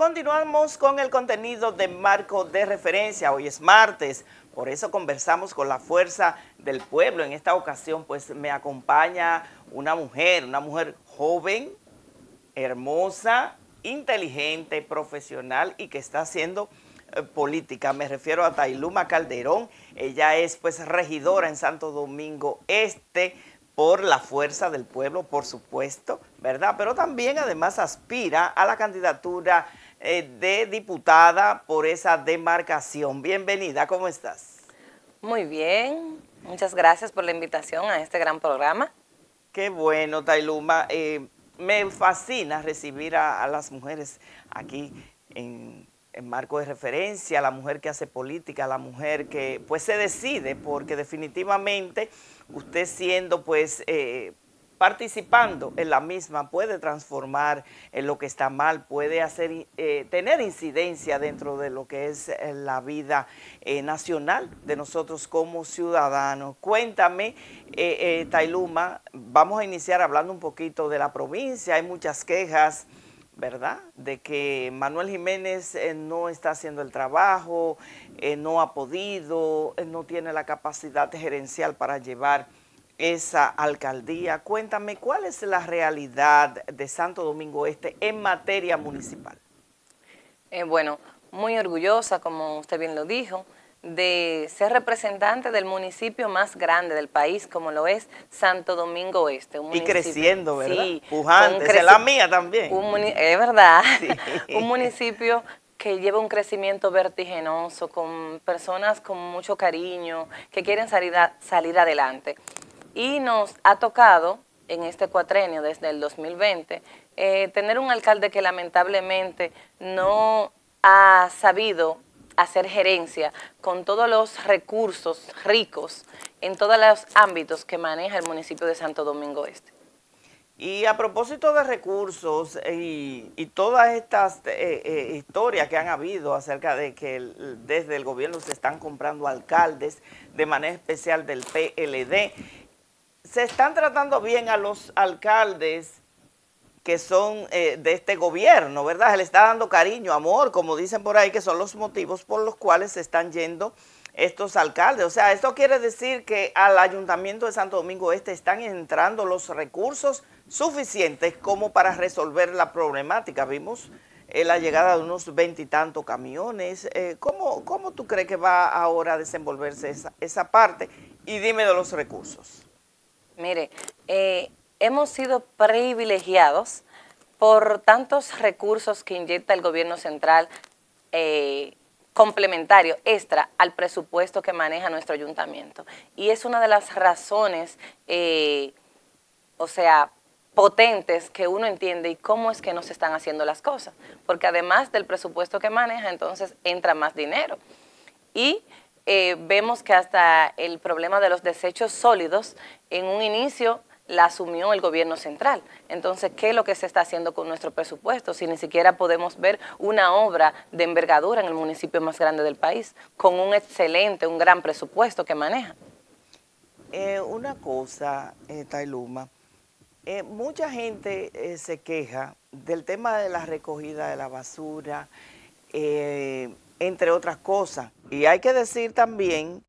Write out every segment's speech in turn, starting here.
Continuamos con el contenido de marco de referencia. Hoy es martes, por eso conversamos con la fuerza del pueblo. En esta ocasión pues me acompaña una mujer, una mujer joven, hermosa, inteligente, profesional y que está haciendo eh, política. Me refiero a Tailuma Calderón. Ella es pues regidora en Santo Domingo Este por la fuerza del pueblo, por supuesto, ¿verdad? Pero también además aspira a la candidatura eh, de diputada por esa demarcación. Bienvenida, ¿cómo estás? Muy bien, muchas gracias por la invitación a este gran programa. Qué bueno, Tailuma. Eh, me fascina recibir a, las mujeres aquí en, marco de referencia, la mujer que hace política, la mujer que pues se decide, porque definitivamente usted siendo pues... Eh, participando en la misma puede transformar en lo que está mal, puede hacer eh, tener incidencia dentro de lo que es eh, la vida eh, nacional de nosotros como ciudadanos. Cuéntame, Tailuma, vamos a iniciar hablando un poquito de la provincia, hay muchas quejas, ¿verdad? De que Manuel Jiménez no está haciendo el trabajo, no ha podido, no tiene la capacidad gerencial para llevar esa alcaldía. Cuéntame, ¿cuál es la realidad de Santo Domingo Este en materia municipal? Eh, bueno, muy orgullosa, como usted bien lo dijo, de ser representante del municipio más grande del país, como lo es Santo Domingo Este. y creciendo, ¿verdad? Sí, Pujante, la mía también. es verdad, un municipio que lleva un crecimiento vertiginoso, con personas con mucho cariño, que quieren salir, salir adelante. Y nos ha tocado en este cuatrenio, desde el 2020, eh, tener un alcalde que lamentablemente no ha sabido hacer gerencia con todos los recursos ricos en todos los ámbitos que maneja el municipio de Santo Domingo Este. Y a propósito de recursos y, todas estas eh, eh, historias que han habido acerca de que desde el gobierno se están comprando alcaldes, de manera especial del PLD, se están tratando bien a los alcaldes que son eh, de este gobierno, ¿verdad? Se le está dando cariño, amor, como dicen por ahí, que son los motivos por los cuales se están yendo estos alcaldes. O sea, esto quiere decir que al Ayuntamiento de Santo Domingo Este están entrando los recursos suficientes como para resolver la problemática. Vimos eh, la llegada de unos veintitantos camiones. Eh, ¿cómo, ¿cómo, tú crees que va ahora a desenvolverse esa, esa parte? Y dime de los recursos. Mire, eh, hemos sido privilegiados por tantos recursos que inyecta el gobierno central eh, complementario, extra, al presupuesto que maneja nuestro ayuntamiento. Y es una de las razones, eh, o sea, potentes que uno entiende y cómo es que nos están haciendo las cosas. Porque además del presupuesto que maneja, entonces entra más dinero. Y eh, vemos que hasta el problema de los desechos sólidos en un inicio la asumió el gobierno central. Entonces, ¿qué es lo que se está haciendo con nuestro presupuesto si ni siquiera podemos ver una obra de envergadura en el municipio más grande del país, con un excelente, un gran presupuesto que maneja? Eh, una cosa, eh, Tailuma, mucha gente se queja del tema de la recogida de la basura, entre otras cosas. Y hay que decir también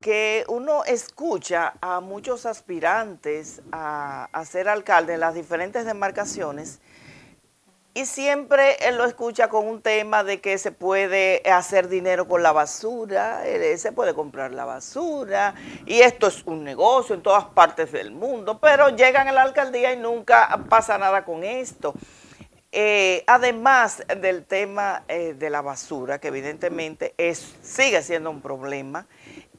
que uno escucha a muchos aspirantes a, ser alcalde en las diferentes demarcaciones y siempre él lo escucha con un tema de que se puede hacer dinero con la basura, eh, se puede comprar la basura, y esto es un negocio en todas partes del mundo, pero llegan a la alcaldía y nunca pasa nada con esto. Eh, además del tema eh, de la basura, que evidentemente sigue siendo un problema,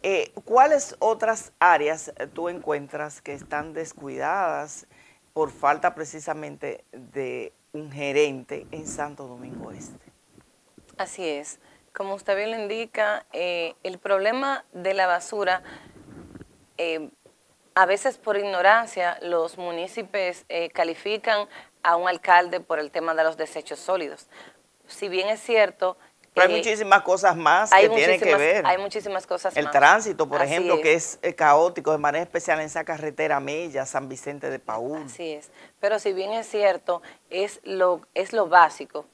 eh, ¿cuáles otras áreas tú encuentras que están descuidadas por falta precisamente de un gerente en Santo Domingo Este? Así es. Como usted bien lo indica, el problema de la basura, a veces por ignorancia, los municipios califican a un alcalde por el tema de los desechos sólidos. Si bien es cierto... Pero hay muchísimas cosas más que tienen que ver. Hay muchísimas cosas el más. El tránsito, por ejemplo, que es eh, caótico de manera especial en esa carretera Mella, San Vicente de Paúl. Así es. Pero si bien es cierto, es lo, es lo básico.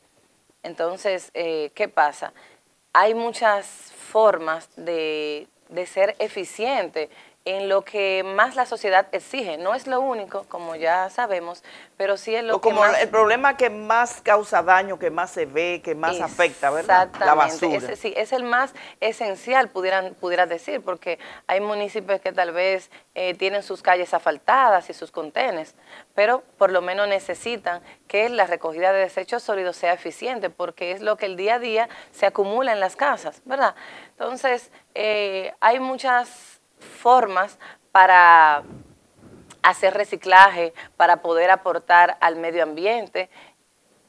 Entonces, eh, ¿qué pasa? Hay muchas formas de, de ser eficiente en lo que más la sociedad exige. No es lo único, como ya sabemos, pero sí es lo o como el problema que más causa daño, que más se ve, que más afecta, ¿verdad? La basura. Es, sí, es el más esencial, pudieran, pudieras decir, porque hay municipios que tal vez eh, tienen sus calles asfaltadas y sus contenes, pero por lo menos necesitan que la recogida de desechos sólidos sea eficiente, porque es lo que el día a día se acumula en las casas, ¿verdad? Entonces, eh, hay muchas formas para hacer reciclaje, para poder aportar al medio ambiente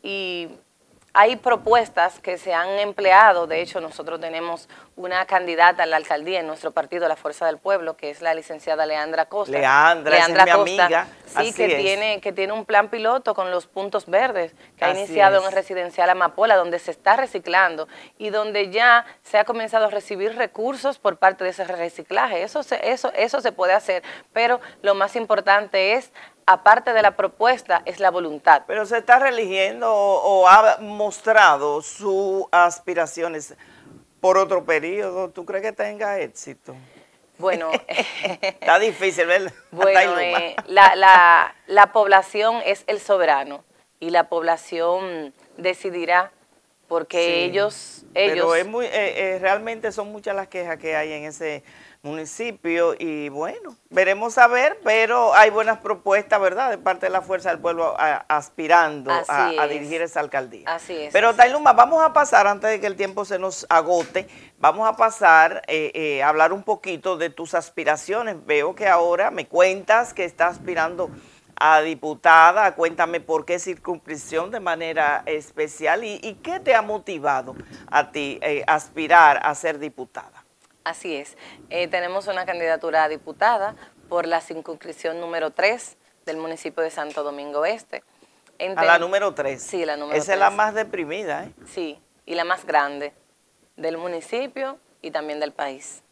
y hay propuestas que se han empleado, de hecho nosotros tenemos una candidata a la alcaldía en nuestro partido, la Fuerza del Pueblo, que es la licenciada Leandra Costa. Leandra, Leandra Sí, que tiene, que tiene un plan piloto con los puntos verdes, que ha iniciado en el residencial Amapola, donde se está reciclando y donde ya se ha comenzado a recibir recursos por parte de ese reciclaje. Eso eso, eso se puede hacer, pero lo más importante es aparte de la propuesta, es la voluntad. Pero se está religiendo o, ha mostrado sus aspiraciones por otro periodo. ¿Tú crees que tenga éxito? Bueno, está difícil, ¿verdad? Eh, la, población es el soberano y la población decidirá porque ellos, Pero es muy, eh, eh, realmente son muchas las quejas que hay en ese municipio y bueno, veremos a ver, pero hay buenas propuestas, ¿verdad?, de parte de la Fuerza del Pueblo aspirando a, dirigir esa alcaldía. Así es. Pero Tailuma, vamos a pasar, antes de que el tiempo se nos agote, vamos a pasar eh, eh, a hablar un poquito de tus aspiraciones. Veo que ahora me cuentas que estás aspirando a diputada, cuéntame por qué circunscripción de manera especial y, qué te ha motivado a ti eh, aspirar a ser diputada. Así es. Eh, tenemos una candidatura a diputada por la circunscripción número 3 del municipio de Santo Domingo Este. a ah, la número 3. Sí, la número 3. Esa es la más deprimida, ¿eh? Sí, y la más grande del municipio y también del país.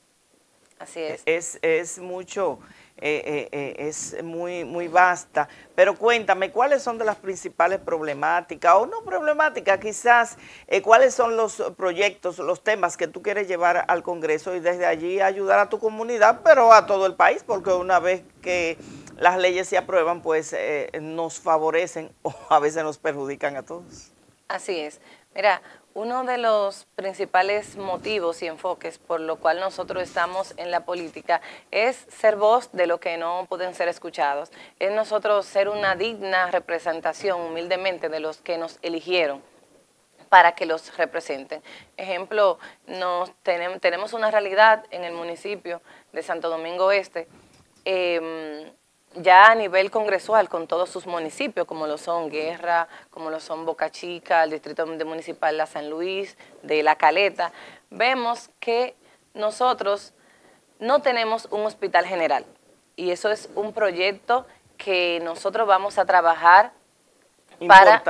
Así es. Es, es mucho, eh, eh, eh, es muy, muy vasta. Pero cuéntame, ¿cuáles son de las principales problemáticas o no problemáticas? Quizás, ¿cuáles son los proyectos, los temas que tú quieres llevar al Congreso y desde allí ayudar a tu comunidad, pero a todo el país? Porque una vez que las leyes se aprueban, pues nos favorecen o a veces nos perjudican a todos. Así es. Mira, uno de los principales motivos y enfoques por lo cual nosotros estamos en la política es ser voz de lo que no pueden ser escuchados, es nosotros ser una digna representación humildemente de los que nos eligieron para que los representen. Ejemplo, nos tenemos, tenemos una realidad en el municipio de Santo Domingo Este, ya a nivel congresual con todos sus municipios, como lo son Guerra, como lo son Boca Chica, el Distrito Municipal de La San Luis, de La Caleta, vemos que nosotros no tenemos un hospital general. Y eso es un proyecto que nosotros vamos a trabajar para,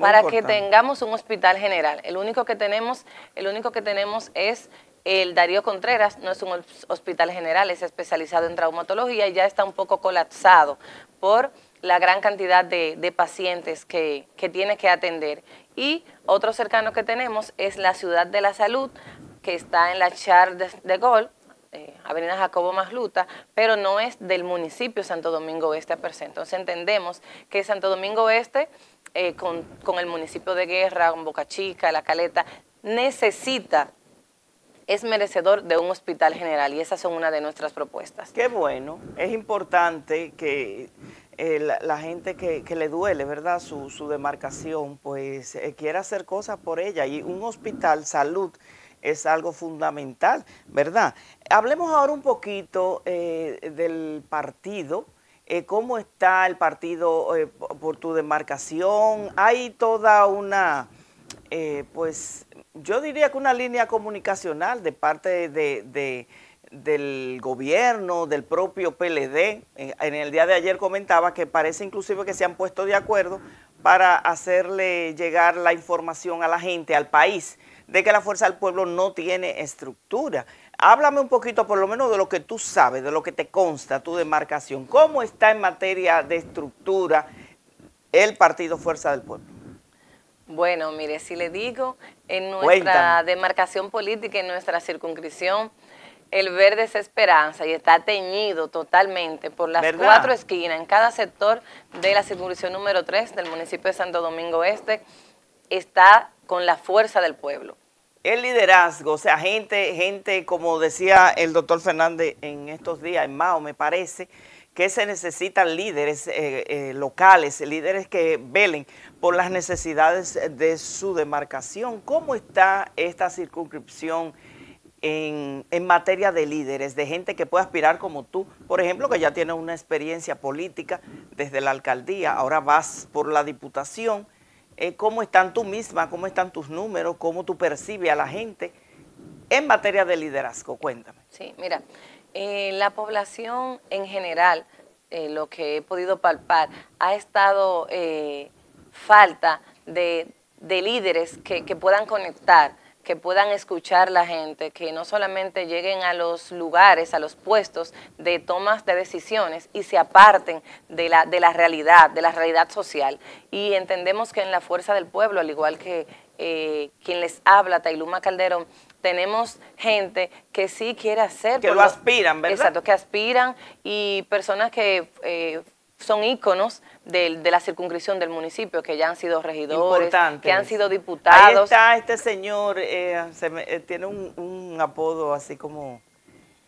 para que tengamos un hospital general. El único que tenemos, el único que tenemos es el Darío Contreras no es un hospital general, es especializado en traumatología y ya está un poco colapsado por la gran cantidad de, pacientes que, tiene que atender. Y otro cercano que tenemos es la Ciudad de la Salud, que está en la Char de Gol, eh, Avenida Jacobo Masluta, pero no es del municipio Santo Domingo Este per se. Entonces entendemos que Santo Domingo Oeste, eh, con, con, el municipio de Guerra, con Boca Chica, La Caleta, necesita es merecedor de un hospital general y esas son una de nuestras propuestas. Qué bueno, es importante que eh, la, gente que, le duele, ¿verdad?, su, demarcación, pues eh, quiera hacer cosas por ella y un hospital, salud, es algo fundamental, ¿verdad? Hablemos ahora un poquito eh, del partido, cómo está el partido por tu demarcación, hay toda una eh, pues yo diría que una línea comunicacional de parte del gobierno, del propio PLD. Eh, en el día de ayer comentaba que parece inclusive que se han puesto de acuerdo para hacerle llegar la información a la gente, al país, de que la Fuerza del Pueblo no tiene estructura. Háblame un poquito por lo menos de lo que tú sabes, de lo que te consta tu demarcación. ¿Cómo está en materia de estructura el Partido Fuerza del Pueblo? Bueno, mire, si le digo, en nuestra demarcación política, en nuestra circunscripción, el verde es esperanza y está teñido totalmente por las cuatro esquinas, en cada sector de la circunscripción número 3 del municipio de Santo Domingo Este, está con la fuerza del pueblo. El liderazgo, o sea, gente, gente, como decía el doctor Fernández en estos días, en Mao, me parece, que se necesitan líderes eh, eh, locales, líderes que velen por las necesidades de su demarcación. ¿Cómo está esta circunscripción en, materia de líderes, de gente que puede aspirar como tú, por ejemplo, que ya tiene una experiencia política desde la alcaldía, ahora vas por la diputación? Eh, ¿Cómo están tú misma? ¿Cómo están tus números? ¿Cómo tú percibes a la gente en materia de liderazgo? Cuéntame. Sí, mira. Eh, la población en general, eh, lo que he podido palpar, ha estado eh, falta de, líderes que, puedan conectar, que puedan escuchar la gente, que no solamente lleguen a los lugares, a los puestos de tomas de decisiones y se aparten de la, de la realidad, de la realidad social. Y entendemos que en la fuerza del pueblo, al igual que quien les habla, Tailuma Calderón, tenemos gente que sí quiere hacer. Que lo aspiran, ¿verdad? Exacto, que aspiran y personas que eh, son íconos de, la circunscripción del municipio, que ya han sido regidores, que han sido diputados. Ahí está este señor, eh, se eh, tiene un, apodo así como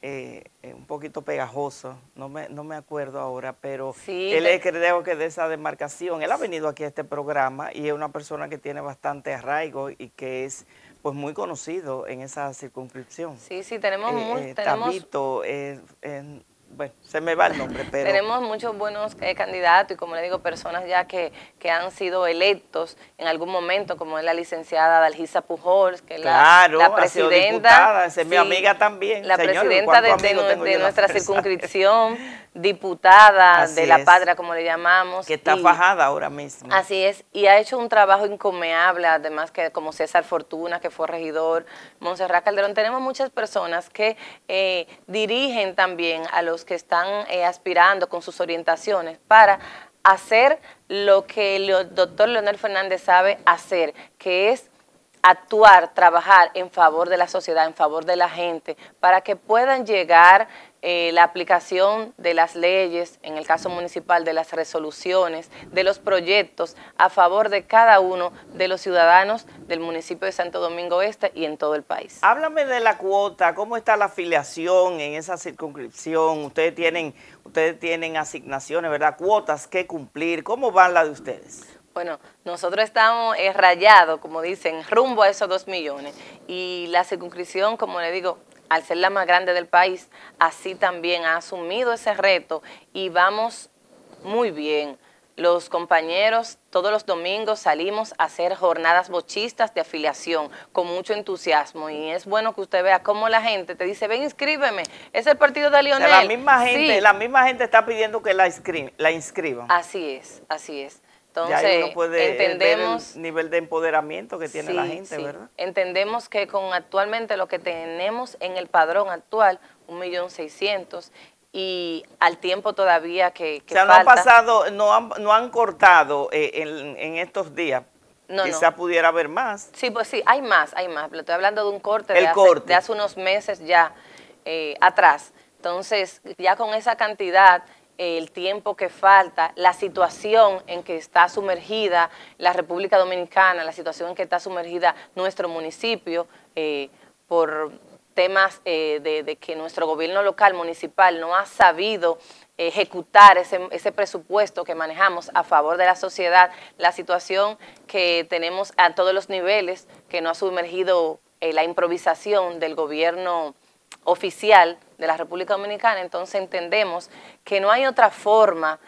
un poquito pegajoso, no me, no me acuerdo ahora, pero él es creo que de esa demarcación. Él ha venido aquí a este programa y es una persona que tiene bastante arraigo y que es pues, muy conocido en esa circunscripción. Sí, sí, tenemos... Eh, muchos... Eh, eh, bueno, se me va el nombre, pero... Tenemos muchos buenos candidatos y, como le digo, personas ya que, que, han sido electos en algún momento, como es la licenciada Dalgisa Pujols, que es la, la, presidenta... Claro, es mi amiga también. La presidenta de nuestra circunscripción. diputada de la patria, como le llamamos. Que está fajada ahora mismo. Así es, y ha hecho un trabajo incomeable, además que como César Fortuna, que fue regidor, Monserrat Calderón, tenemos muchas personas que eh, dirigen también a los que están eh, aspirando con sus orientaciones para hacer lo que el doctor Leonel Fernández sabe hacer, que es actuar, trabajar en favor de la sociedad, en favor de la gente, para que puedan llegar eh, la aplicación de las leyes, en el caso municipal, de las resoluciones, de los proyectos a favor de cada uno de los ciudadanos del municipio de Santo Domingo Este y en todo el país. Háblame de la cuota, ¿cómo está la afiliación en esa circunscripción? Ustedes tienen, ustedes tienen asignaciones, ¿verdad? Cuotas que cumplir, ¿cómo van las de ustedes? Bueno, nosotros estamos eh, rayados, como dicen, rumbo a esos dos millones. Y la circunscripción, como le digo, al ser la más grande del país, así también ha asumido ese reto y vamos muy bien. Los compañeros todos los domingos salimos a hacer jornadas bochistas de afiliación con mucho entusiasmo y es bueno que usted vea cómo la gente te dice, ven inscríbeme, es el partido de Lionel. la misma gente, la misma gente está pidiendo que la, la inscriban. Así es, así es. Entonces, entendemos, el nivel de empoderamiento que tiene la gente, sí. Entendemos que con actualmente lo que tenemos en el padrón actual, 1.600.000, y al tiempo todavía que, o sea, no han pasado, no han, cortado eh, en, estos días, no, quizá pudiera haber más. Sí, pues sí, hay más, hay más. estoy hablando de un corte, de, hace, hace unos meses ya eh, atrás. Entonces, ya con esa cantidad el tiempo que falta, la situación en que está sumergida la República Dominicana, la situación en que está sumergida nuestro municipio eh, por temas eh, de, que nuestro gobierno local, municipal, no ha sabido ejecutar ese, presupuesto que manejamos a favor de la sociedad, la situación que tenemos a todos los niveles, que no ha sumergido eh, la improvisación del gobierno oficial, de la República Dominicana, entonces entendemos que no hay otra forma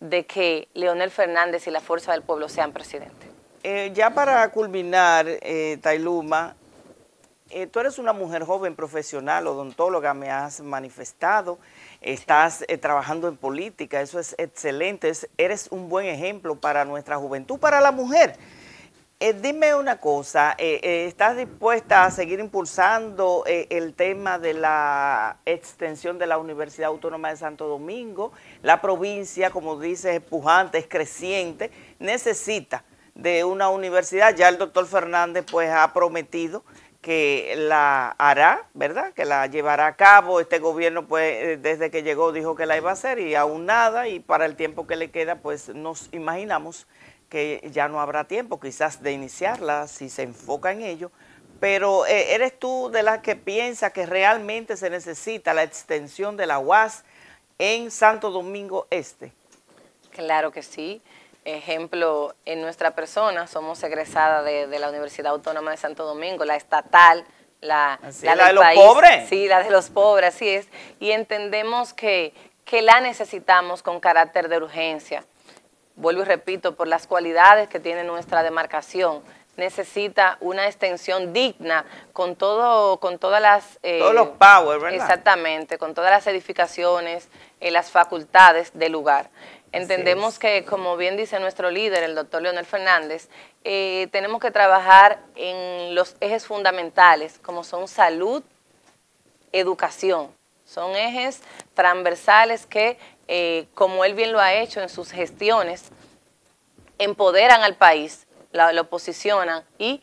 de que Leonel Fernández y la Fuerza del Pueblo sean presidente. Eh, ya para culminar, eh, Tailuma, eh, tú eres una mujer joven, profesional, odontóloga, me has manifestado, estás eh, trabajando en política, eso es excelente, eres un buen ejemplo para nuestra juventud, para la mujer, eh, dime una cosa, eh, eh, ¿estás dispuesta a seguir impulsando el tema de la extensión de la Universidad Autónoma de Santo Domingo? La provincia, como dices, es pujante, es creciente, necesita de una universidad. Ya el doctor Fernández pues ha prometido que la hará, ¿verdad? Que la llevará a cabo. Este gobierno, pues, desde que llegó dijo que la iba a hacer y aún nada, y para el tiempo que le queda, pues nos imaginamos que ya no habrá tiempo quizás de iniciarla si se enfoca en ello, pero eh, ¿eres tú de las que piensa que realmente se necesita la extensión de la UAS en Santo Domingo Este? Claro que sí. Ejemplo, en nuestra persona somos egresada de, la Universidad Autónoma de Santo Domingo, la estatal, la, de los pobres. Sí, la de los pobres, así es. Y entendemos que, que la necesitamos con carácter de urgencia vuelvo y repito, por las cualidades que tiene nuestra demarcación, necesita una extensión digna con todo, con todas las... Eh, Todos los power, ¿verdad? Exactamente, con todas las edificaciones, eh, las facultades del lugar. Entendemos que, como bien dice nuestro líder, el doctor Leonel Fernández, eh, tenemos que trabajar en los ejes fundamentales, como son salud, educación. Son ejes transversales que, eh, como él bien lo ha hecho en sus gestiones, empoderan al país, lo, posicionan y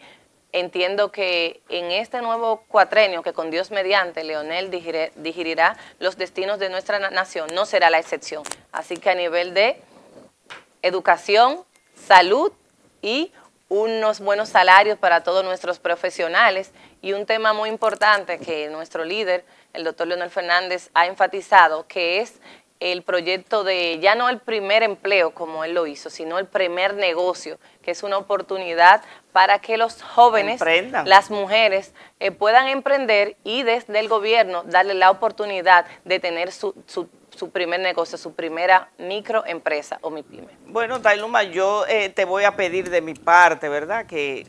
entiendo que en este nuevo cuatrenio que con Dios mediante Leonel digerirá los destinos de nuestra nación, no será la excepción. Así que a nivel de educación, salud y unos buenos salarios para todos nuestros profesionales y un tema muy importante que nuestro líder el doctor Leonel Fernández ha enfatizado que es el proyecto de ya no el primer empleo como él lo hizo, sino el primer negocio, que es una oportunidad para que los jóvenes, las mujeres, eh, puedan emprender y desde el gobierno darle la oportunidad de tener su, primer negocio, su primera microempresa o mi pyme. Bueno, Tailuma, yo eh, te voy a pedir de mi parte, ¿verdad?, que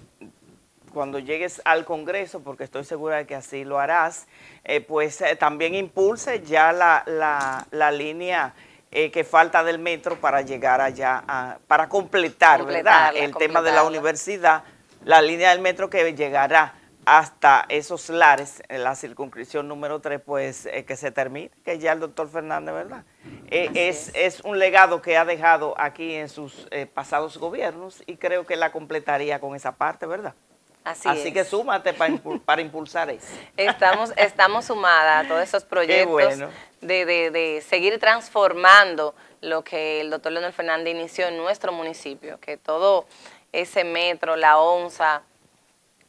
cuando llegues al Congreso, porque estoy segura de que así lo harás, eh, pues eh, también impulse ya la, línea eh, que falta del metro para llegar allá, para completar, ¿verdad? El tema de la universidad, la línea del metro que llegará hasta esos lares, la circunscripción número 3, pues que se termine, que ya el doctor Fernández, ¿verdad? es, un legado que ha dejado aquí en sus pasados gobiernos y creo que la completaría con esa parte, ¿verdad? Así, que súmate para, impulsar eso. Estamos, estamos sumadas a todos esos proyectos de, seguir transformando lo que el doctor Leonel Fernández inició en nuestro municipio, que todo ese metro, la onza,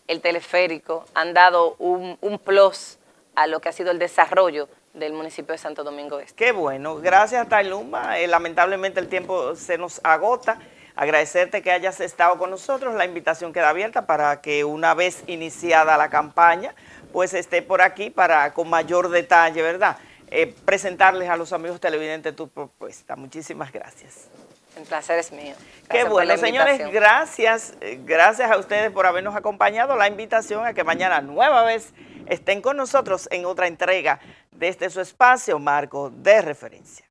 el teleférico, han dado un, plus a lo que ha sido el desarrollo del municipio de Santo Domingo Este. Qué bueno, gracias Talumba. Eh, lamentablemente el tiempo se nos agota, Agradecerte que hayas estado con nosotros. La invitación queda abierta para que una vez iniciada la campaña, pues esté por aquí para con mayor detalle, ¿verdad? Eh, presentarles a los amigos televidentes tu propuesta. Muchísimas gracias. El placer es mío. Qué bueno, señores, gracias, eh, gracias a ustedes por habernos acompañado. La invitación a que mañana nueva vez estén con nosotros en otra entrega de este su espacio marco de referencia.